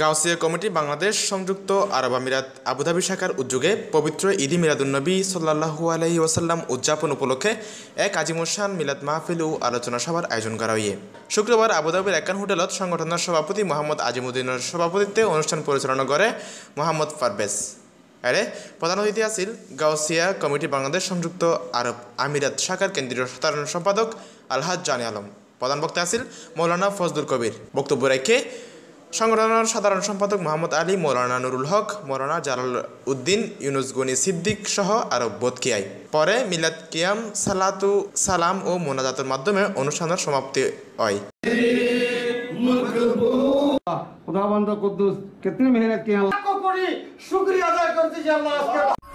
Gausia committee Bangladesh সংযুক্ত আরব আমিরাত Abu Dhabi শাখার উদ্যোগে পবিত্র ইদি মিরাদুলনবী সাল্লাহু আলহি ওয়াসাল্লাম উদযাপন উপলক্ষে এক আজিমুসান মিলাদ মাহফিল ও আলোচনা সভার আয়োজন করা হয়ে শুক্রবার আবুধাবির একান হোটেলত সংগঠনের সভাপতি মোহাম্মদ আজিমুদ্দিনের সভাপতিত্বে অনুষ্ঠান পরিচালনা করে মোহাম্মদ ফারবেজ আরে প্রধান অতিথি আছিল গাউসিয়া কমিটি বাংলাদেশ সংযুক্ত আরব আমিরাত শাখার কেন্দ্রীয় সাধারণ সম্পাদক আলহাজ জানি আলম প্রধান বক্তা আছিল মৌলানা ফজদুল কবির বক্তব্য রেখে সংগঠনের সাধারণ সম্পাদক মোহাম্মদ আলী মৌলানা নুরুল হক মৌলানা জালাল উদ্দিন ইউনুস গনি সিদ্দিক সহ আরব বোধকিয়াই পরে মিলাদ কিয়াম সালাতু সালাম ও মোনাজাতের মাধ্যমে অনুষ্ঠানের সমাপ্তি হয়